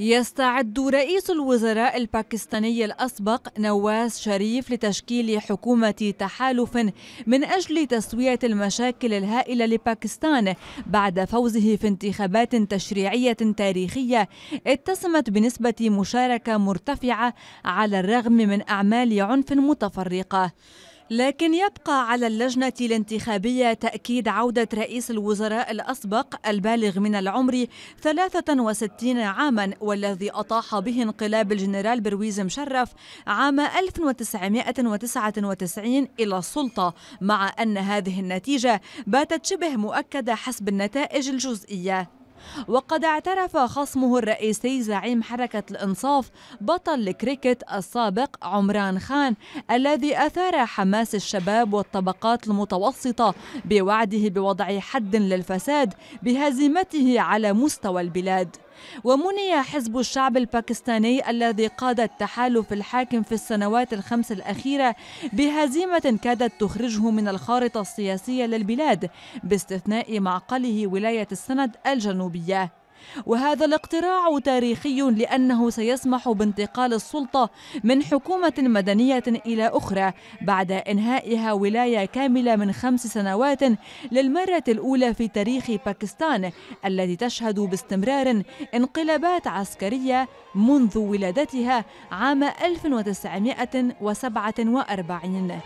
يستعد رئيس الوزراء الباكستاني الأسبق نواز شريف لتشكيل حكومة تحالف من أجل تسوية المشاكل الهائلة لباكستان بعد فوزه في انتخابات تشريعية تاريخية اتسمت بنسبة مشاركة مرتفعة على الرغم من أعمال عنف متفرقة لكن يبقى على اللجنة الانتخابية تأكيد عودة رئيس الوزراء الأسبق البالغ من العمر 63 عاما والذي أطاح به انقلاب الجنرال برويز مشرف عام 1999 إلى السلطة مع أن هذه النتيجة باتت شبه مؤكدة حسب النتائج الجزئية وقد اعترف خصمه الرئيسي زعيم حركة الإنصاف بطل الكريكت السابق عمران خان الذي أثار حماس الشباب والطبقات المتوسطة بوعده بوضع حد للفساد بهزيمته على مستوى البلاد ومني حزب الشعب الباكستاني الذي قاد التحالف الحاكم في السنوات الخمس الأخيرة بهزيمة كادت تخرجه من الخارطة السياسية للبلاد باستثناء معقله ولاية السند الجنوبية وهذا الاقتراع تاريخي لأنه سيسمح بانتقال السلطة من حكومة مدنية إلى أخرى بعد إنهائها ولاية كاملة من خمس سنوات للمرة الأولى في تاريخ باكستان التي تشهد باستمرار انقلابات عسكرية منذ ولادتها عام 1947